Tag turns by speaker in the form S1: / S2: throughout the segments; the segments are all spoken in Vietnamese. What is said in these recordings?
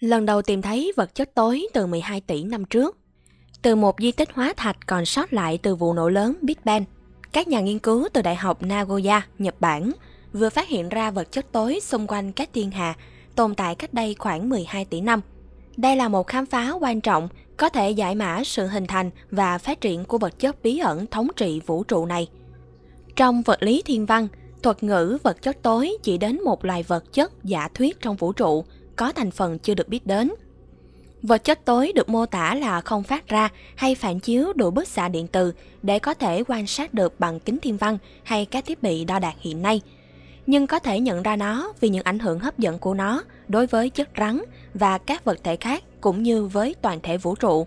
S1: lần đầu tìm thấy vật chất tối từ 12 tỷ năm trước. Từ một di tích hóa thạch còn sót lại từ vụ nổ lớn Big Bang, các nhà nghiên cứu từ Đại học Nagoya, Nhật Bản vừa phát hiện ra vật chất tối xung quanh các thiên hà tồn tại cách đây khoảng 12 tỷ năm. Đây là một khám phá quan trọng có thể giải mã sự hình thành và phát triển của vật chất bí ẩn thống trị vũ trụ này. Trong vật lý thiên văn, thuật ngữ vật chất tối chỉ đến một loài vật chất giả thuyết trong vũ trụ – có thành phần chưa được biết đến. Vật chất tối được mô tả là không phát ra hay phản chiếu đủ bức xạ điện từ để có thể quan sát được bằng kính thiên văn hay các thiết bị đo đạc hiện nay. Nhưng có thể nhận ra nó vì những ảnh hưởng hấp dẫn của nó đối với chất rắn và các vật thể khác cũng như với toàn thể vũ trụ.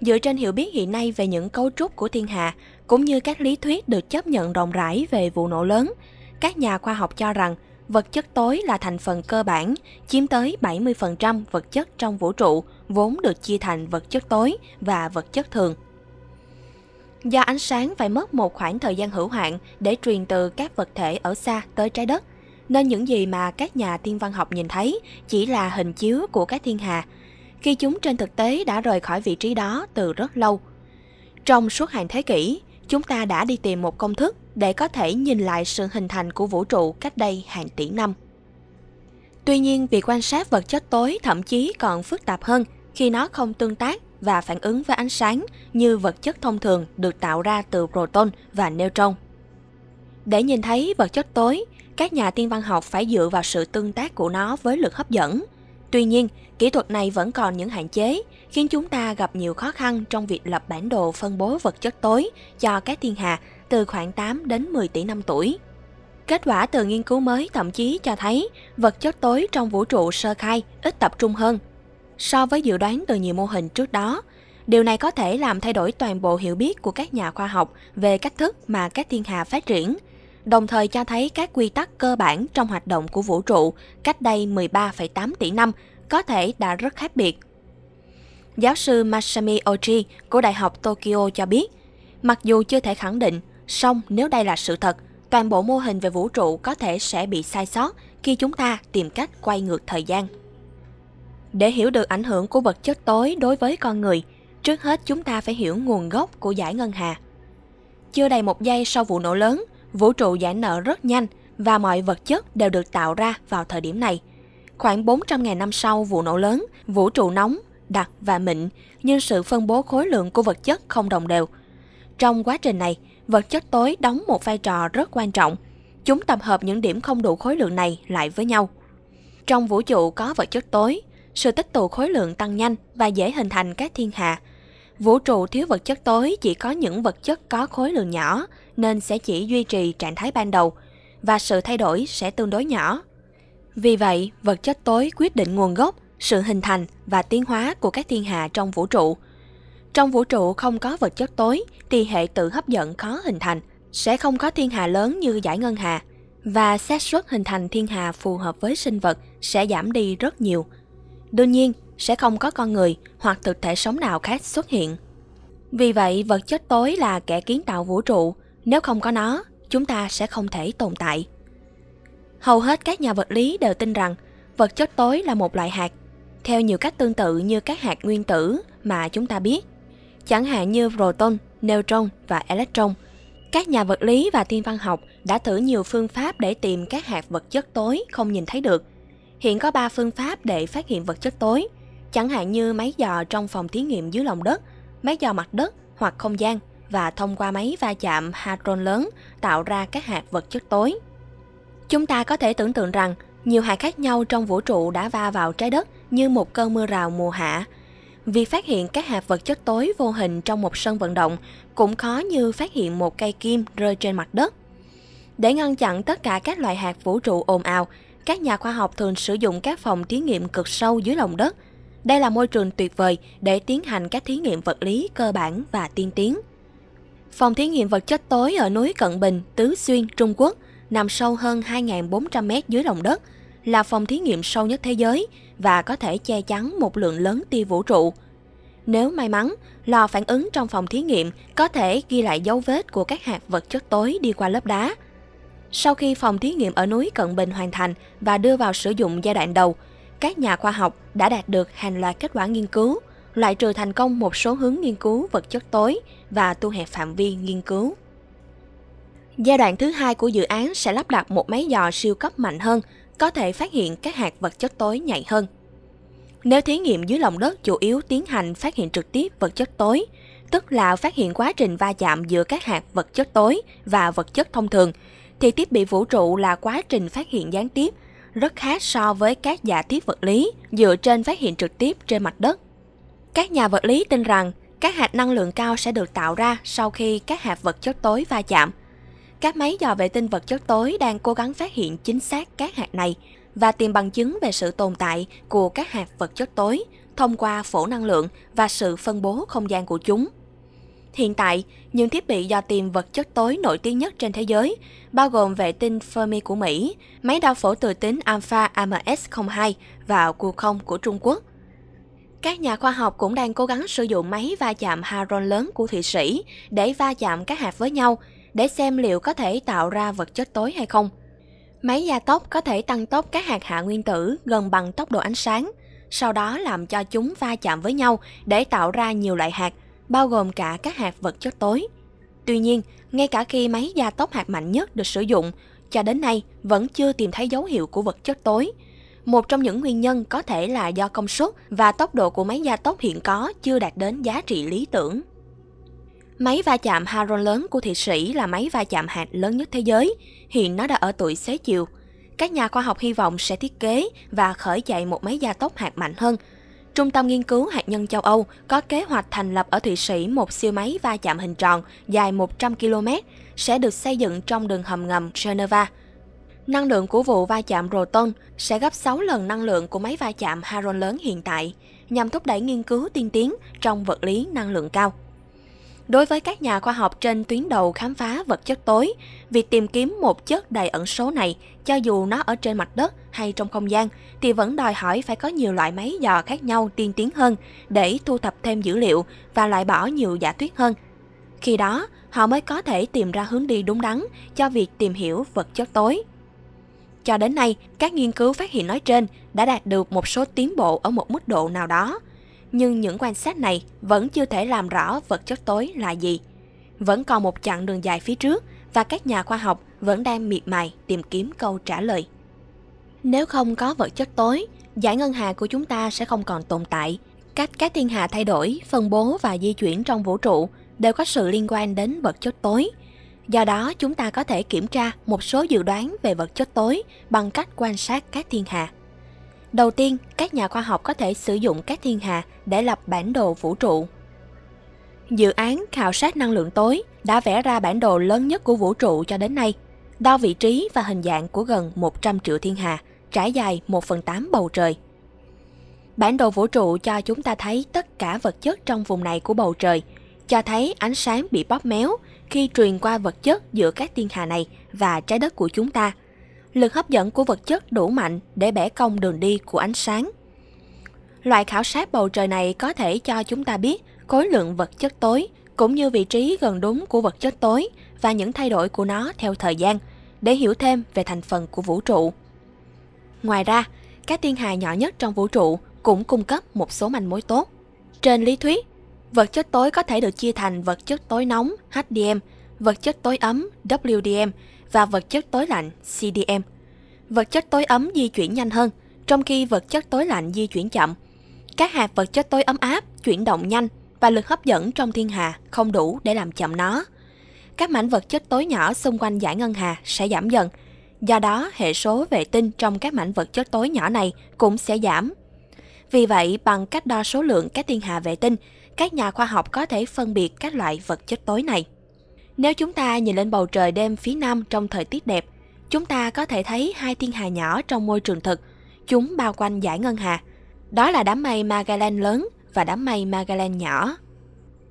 S1: Dựa trên hiểu biết hiện nay về những cấu trúc của thiên hà, cũng như các lý thuyết được chấp nhận rộng rãi về vụ nổ lớn, các nhà khoa học cho rằng vật chất tối là thành phần cơ bản, chiếm tới 70% vật chất trong vũ trụ, vốn được chia thành vật chất tối và vật chất thường. Do ánh sáng phải mất một khoảng thời gian hữu hạn để truyền từ các vật thể ở xa tới trái đất, nên những gì mà các nhà thiên văn học nhìn thấy chỉ là hình chiếu của các thiên hà, khi chúng trên thực tế đã rời khỏi vị trí đó từ rất lâu. Trong suốt hàng thế kỷ, chúng ta đã đi tìm một công thức để có thể nhìn lại sự hình thành của vũ trụ cách đây hàng tỷ năm. Tuy nhiên, việc quan sát vật chất tối thậm chí còn phức tạp hơn khi nó không tương tác và phản ứng với ánh sáng như vật chất thông thường được tạo ra từ proton và neutron. Để nhìn thấy vật chất tối, các nhà thiên văn học phải dựa vào sự tương tác của nó với lực hấp dẫn. Tuy nhiên, kỹ thuật này vẫn còn những hạn chế, khiến chúng ta gặp nhiều khó khăn trong việc lập bản đồ phân bố vật chất tối cho các thiên hà từ khoảng 8 đến 10 tỷ năm tuổi. Kết quả từ nghiên cứu mới thậm chí cho thấy vật chất tối trong vũ trụ sơ khai ít tập trung hơn so với dự đoán từ nhiều mô hình trước đó. Điều này có thể làm thay đổi toàn bộ hiểu biết của các nhà khoa học về cách thức mà các thiên hà phát triển, đồng thời cho thấy các quy tắc cơ bản trong hoạt động của vũ trụ cách đây 13,8 tỷ năm có thể đã rất khác biệt. Giáo sư Masami Oji của Đại học Tokyo cho biết, mặc dù chưa thể khẳng định Song nếu đây là sự thật, toàn bộ mô hình về vũ trụ có thể sẽ bị sai sót khi chúng ta tìm cách quay ngược thời gian. Để hiểu được ảnh hưởng của vật chất tối đối với con người, trước hết chúng ta phải hiểu nguồn gốc của giải ngân hà. Chưa đầy một giây sau vụ nổ lớn, vũ trụ giãn nở rất nhanh và mọi vật chất đều được tạo ra vào thời điểm này. Khoảng 400.000 năm sau vụ nổ lớn, vũ trụ nóng, đặc và mịn, nhưng sự phân bố khối lượng của vật chất không đồng đều. Trong quá trình này, vật chất tối đóng một vai trò rất quan trọng. Chúng tập hợp những điểm không đủ khối lượng này lại với nhau. Trong vũ trụ có vật chất tối, sự tích tụ khối lượng tăng nhanh và dễ hình thành các thiên hà. Vũ trụ thiếu vật chất tối chỉ có những vật chất có khối lượng nhỏ nên sẽ chỉ duy trì trạng thái ban đầu và sự thay đổi sẽ tương đối nhỏ. Vì vậy, vật chất tối quyết định nguồn gốc, sự hình thành và tiến hóa của các thiên hà trong vũ trụ – trong vũ trụ không có vật chất tối thì hệ tự hấp dẫn khó hình thành, sẽ không có thiên hà lớn như giải ngân hà và xác suất hình thành thiên hà phù hợp với sinh vật sẽ giảm đi rất nhiều. Đương nhiên, sẽ không có con người hoặc thực thể sống nào khác xuất hiện. Vì vậy, vật chất tối là kẻ kiến tạo vũ trụ, nếu không có nó, chúng ta sẽ không thể tồn tại. Hầu hết các nhà vật lý đều tin rằng vật chất tối là một loại hạt, theo nhiều cách tương tự như các hạt nguyên tử mà chúng ta biết chẳng hạn như proton, neutron và electron. Các nhà vật lý và thiên văn học đã thử nhiều phương pháp để tìm các hạt vật chất tối không nhìn thấy được. Hiện có 3 phương pháp để phát hiện vật chất tối, chẳng hạn như máy dò trong phòng thí nghiệm dưới lòng đất, máy dò mặt đất hoặc không gian và thông qua máy va chạm hadron lớn tạo ra các hạt vật chất tối. Chúng ta có thể tưởng tượng rằng nhiều hạt khác nhau trong vũ trụ đã va vào trái đất như một cơn mưa rào mùa hạ Việc phát hiện các hạt vật chất tối vô hình trong một sân vận động cũng khó như phát hiện một cây kim rơi trên mặt đất. Để ngăn chặn tất cả các loại hạt vũ trụ ồn ào, các nhà khoa học thường sử dụng các phòng thí nghiệm cực sâu dưới lòng đất. Đây là môi trường tuyệt vời để tiến hành các thí nghiệm vật lý cơ bản và tiên tiến. Phòng thí nghiệm vật chất tối ở núi Cận Bình, Tứ Xuyên, Trung Quốc nằm sâu hơn 2.400 mét dưới lòng đất – là phòng thí nghiệm sâu nhất thế giới và có thể che chắn một lượng lớn tia vũ trụ. Nếu may mắn, lò phản ứng trong phòng thí nghiệm có thể ghi lại dấu vết của các hạt vật chất tối đi qua lớp đá. Sau khi phòng thí nghiệm ở núi Cận Bình hoàn thành và đưa vào sử dụng giai đoạn đầu, các nhà khoa học đã đạt được hàng loạt kết quả nghiên cứu, loại trừ thành công một số hướng nghiên cứu vật chất tối và tu hẹp phạm vi nghiên cứu. Giai đoạn thứ hai của dự án sẽ lắp đặt một máy dò siêu cấp mạnh hơn có thể phát hiện các hạt vật chất tối nhạy hơn. Nếu thí nghiệm dưới lòng đất chủ yếu tiến hành phát hiện trực tiếp vật chất tối, tức là phát hiện quá trình va chạm giữa các hạt vật chất tối và vật chất thông thường, thì thiết bị vũ trụ là quá trình phát hiện gián tiếp, rất khác so với các giả thiết vật lý dựa trên phát hiện trực tiếp trên mặt đất. Các nhà vật lý tin rằng các hạt năng lượng cao sẽ được tạo ra sau khi các hạt vật chất tối va chạm – các máy dò vệ tinh vật chất tối đang cố gắng phát hiện chính xác các hạt này và tìm bằng chứng về sự tồn tại của các hạt vật chất tối thông qua phổ năng lượng và sự phân bố không gian của chúng. Hiện tại, những thiết bị dò tìm vật chất tối nổi tiếng nhất trên thế giới, bao gồm vệ tinh Fermi của Mỹ, máy đo phổ từ tính Alpha AMS-02 và Q0 của Trung Quốc. Các nhà khoa học cũng đang cố gắng sử dụng máy va chạm Haron lớn của Thụy Sĩ để va chạm các hạt với nhau để xem liệu có thể tạo ra vật chất tối hay không. Máy gia tốc có thể tăng tốc các hạt hạ nguyên tử gần bằng tốc độ ánh sáng, sau đó làm cho chúng va chạm với nhau để tạo ra nhiều loại hạt, bao gồm cả các hạt vật chất tối. Tuy nhiên, ngay cả khi máy gia tốc hạt mạnh nhất được sử dụng, cho đến nay vẫn chưa tìm thấy dấu hiệu của vật chất tối. Một trong những nguyên nhân có thể là do công suất và tốc độ của máy gia tốc hiện có chưa đạt đến giá trị lý tưởng. Máy va chạm Haron lớn của Thụy Sĩ là máy va chạm hạt lớn nhất thế giới, hiện nó đã ở tuổi xế chiều. Các nhà khoa học hy vọng sẽ thiết kế và khởi chạy một máy gia tốc hạt mạnh hơn. Trung tâm nghiên cứu hạt nhân châu Âu có kế hoạch thành lập ở Thụy Sĩ một siêu máy va chạm hình tròn dài 100 km sẽ được xây dựng trong đường hầm ngầm Geneva. Năng lượng của vụ va chạm Roton sẽ gấp 6 lần năng lượng của máy va chạm Haron lớn hiện tại, nhằm thúc đẩy nghiên cứu tiên tiến trong vật lý năng lượng cao. Đối với các nhà khoa học trên tuyến đầu khám phá vật chất tối, việc tìm kiếm một chất đầy ẩn số này, cho dù nó ở trên mặt đất hay trong không gian, thì vẫn đòi hỏi phải có nhiều loại máy dò khác nhau tiên tiến hơn để thu thập thêm dữ liệu và loại bỏ nhiều giả thuyết hơn. Khi đó, họ mới có thể tìm ra hướng đi đúng đắn cho việc tìm hiểu vật chất tối. Cho đến nay, các nghiên cứu phát hiện nói trên đã đạt được một số tiến bộ ở một mức độ nào đó, nhưng những quan sát này vẫn chưa thể làm rõ vật chất tối là gì. Vẫn còn một chặng đường dài phía trước và các nhà khoa học vẫn đang miệt mài tìm kiếm câu trả lời. Nếu không có vật chất tối, giải ngân hà của chúng ta sẽ không còn tồn tại. Cách các thiên hà thay đổi, phân bố và di chuyển trong vũ trụ đều có sự liên quan đến vật chất tối. Do đó, chúng ta có thể kiểm tra một số dự đoán về vật chất tối bằng cách quan sát các thiên hà. Đầu tiên, các nhà khoa học có thể sử dụng các thiên hà để lập bản đồ vũ trụ. Dự án khảo sát năng lượng tối đã vẽ ra bản đồ lớn nhất của vũ trụ cho đến nay, đo vị trí và hình dạng của gần 100 triệu thiên hà, trải dài 1 phần 8 bầu trời. Bản đồ vũ trụ cho chúng ta thấy tất cả vật chất trong vùng này của bầu trời, cho thấy ánh sáng bị bóp méo khi truyền qua vật chất giữa các thiên hà này và trái đất của chúng ta – lực hấp dẫn của vật chất đủ mạnh để bẻ cong đường đi của ánh sáng. Loại khảo sát bầu trời này có thể cho chúng ta biết khối lượng vật chất tối cũng như vị trí gần đúng của vật chất tối và những thay đổi của nó theo thời gian để hiểu thêm về thành phần của vũ trụ. Ngoài ra, các thiên hà nhỏ nhất trong vũ trụ cũng cung cấp một số manh mối tốt. Trên lý thuyết, vật chất tối có thể được chia thành vật chất tối nóng HDM, vật chất tối ấm WDM và vật chất tối lạnh CDM. Vật chất tối ấm di chuyển nhanh hơn, trong khi vật chất tối lạnh di chuyển chậm. Các hạt vật chất tối ấm áp chuyển động nhanh và lực hấp dẫn trong thiên hà không đủ để làm chậm nó. Các mảnh vật chất tối nhỏ xung quanh giải ngân hà sẽ giảm dần, do đó hệ số vệ tinh trong các mảnh vật chất tối nhỏ này cũng sẽ giảm. Vì vậy, bằng cách đo số lượng các thiên hà vệ tinh, các nhà khoa học có thể phân biệt các loại vật chất tối này. Nếu chúng ta nhìn lên bầu trời đêm phía nam trong thời tiết đẹp, chúng ta có thể thấy hai thiên hà nhỏ trong môi trường thực. Chúng bao quanh giải ngân hà. Đó là đám mây Magellan lớn và đám mây Magellan nhỏ.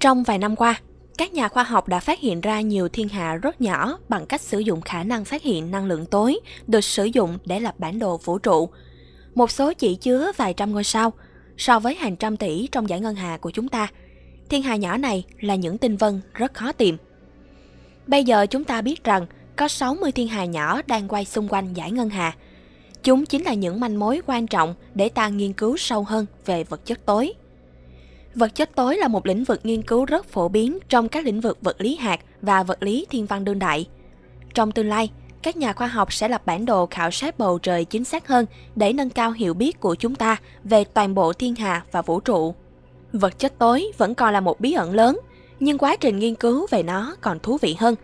S1: Trong vài năm qua, các nhà khoa học đã phát hiện ra nhiều thiên hà rất nhỏ bằng cách sử dụng khả năng phát hiện năng lượng tối được sử dụng để lập bản đồ vũ trụ. Một số chỉ chứa vài trăm ngôi sao so với hàng trăm tỷ trong giải ngân hà của chúng ta. Thiên hà nhỏ này là những tinh vân rất khó tìm. Bây giờ chúng ta biết rằng có 60 thiên hà nhỏ đang quay xung quanh giải ngân hà. Chúng chính là những manh mối quan trọng để ta nghiên cứu sâu hơn về vật chất tối. Vật chất tối là một lĩnh vực nghiên cứu rất phổ biến trong các lĩnh vực vật lý hạt và vật lý thiên văn đương đại. Trong tương lai, các nhà khoa học sẽ lập bản đồ khảo sát bầu trời chính xác hơn để nâng cao hiểu biết của chúng ta về toàn bộ thiên hà và vũ trụ. Vật chất tối vẫn còn là một bí ẩn lớn nhưng quá trình nghiên cứu về nó còn thú vị hơn.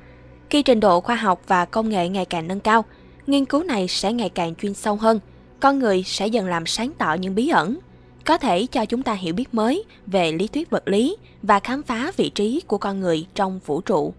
S1: Khi trình độ khoa học và công nghệ ngày càng nâng cao, nghiên cứu này sẽ ngày càng chuyên sâu hơn, con người sẽ dần làm sáng tỏ những bí ẩn, có thể cho chúng ta hiểu biết mới về lý thuyết vật lý và khám phá vị trí của con người trong vũ trụ.